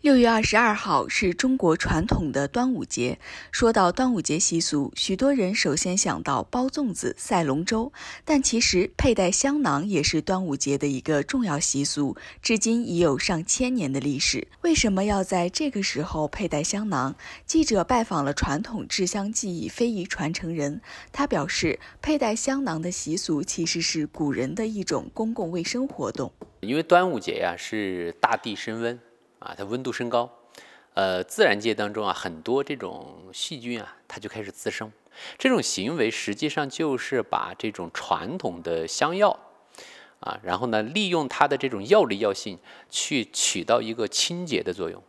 六月二十二号是中国传统的端午节。说到端午节习俗，许多人首先想到包粽子、赛龙舟，但其实佩戴香囊也是端午节的一个重要习俗，至今已有上千年的历史。为什么要在这个时候佩戴香囊？记者拜访了传统制香技艺非遗传承人，他表示，佩戴香囊的习俗其实是古人的一种公共卫生活动。因为端午节呀，是大地升温。啊，它温度升高，呃，自然界当中啊，很多这种细菌啊，它就开始滋生。这种行为实际上就是把这种传统的香药啊，然后呢，利用它的这种药理药性，去起到一个清洁的作用，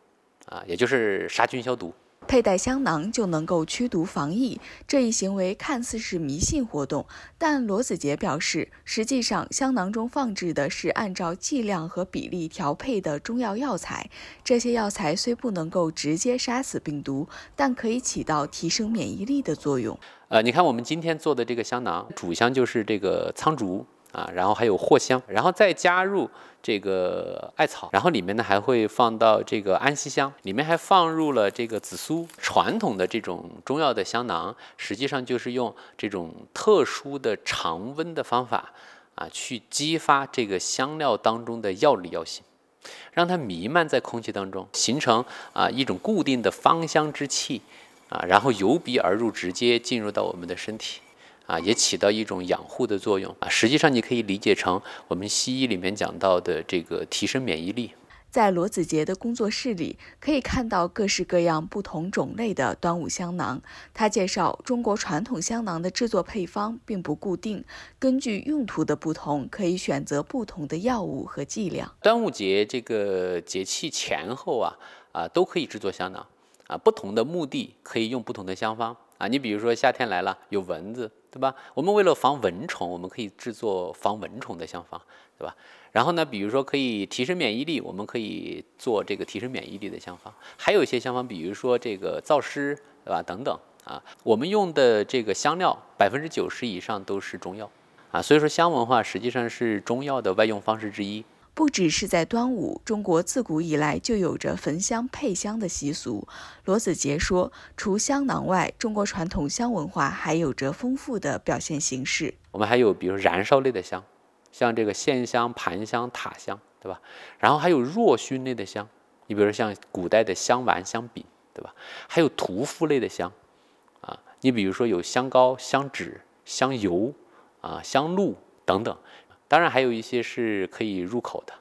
啊，也就是杀菌消毒。佩戴香囊就能够驱毒防疫，这一行为看似是迷信活动，但罗子杰表示，实际上香囊中放置的是按照剂量和比例调配的中药药材。这些药材虽不能够直接杀死病毒，但可以起到提升免疫力的作用。呃，你看我们今天做的这个香囊，主香就是这个苍竹。啊，然后还有藿香，然后再加入这个艾草，然后里面呢还会放到这个安息香，里面还放入了这个紫苏。传统的这种中药的香囊，实际上就是用这种特殊的常温的方法啊，去激发这个香料当中的药理药性，让它弥漫在空气当中，形成啊一种固定的芳香之气，啊，然后由鼻而入，直接进入到我们的身体。啊，也起到一种养护的作用啊，实际上你可以理解成我们西医里面讲到的这个提升免疫力。在罗子杰的工作室里，可以看到各式各样不同种类的端午香囊。他介绍，中国传统香囊的制作配方并不固定，根据用途的不同，可以选择不同的药物和剂量。端午节这个节气前后啊，啊都可以制作香囊啊，不同的目的可以用不同的香方。啊，你比如说夏天来了有蚊子，对吧？我们为了防蚊虫，我们可以制作防蚊虫的香方，对吧？然后呢，比如说可以提升免疫力，我们可以做这个提升免疫力的香方。还有一些香方，比如说这个燥湿，对吧？等等啊，我们用的这个香料百分之九十以上都是中药，啊，所以说香文化实际上是中药的外用方式之一。不只是在端午，中国自古以来就有着焚香、配香的习俗。罗子杰说，除香囊外，中国传统香文化还有着丰富的表现形式。我们还有比如燃烧类的香，像这个线香、盘香、塔香，对吧？然后还有弱熏类的香，你比如像古代的香丸、香饼，对吧？还有屠夫类的香，啊，你比如说有香膏、香脂、香油，啊，香露等等。当然还有一些是可以入口的，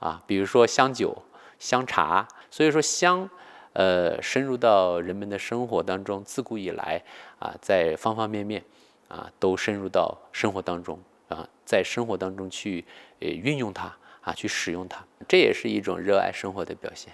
啊，比如说香酒、香茶，所以说香，呃，深入到人们的生活当中，自古以来，啊，在方方面面，啊，都深入到生活当中，啊，在生活当中去，呃，运用它，啊，去使用它，这也是一种热爱生活的表现。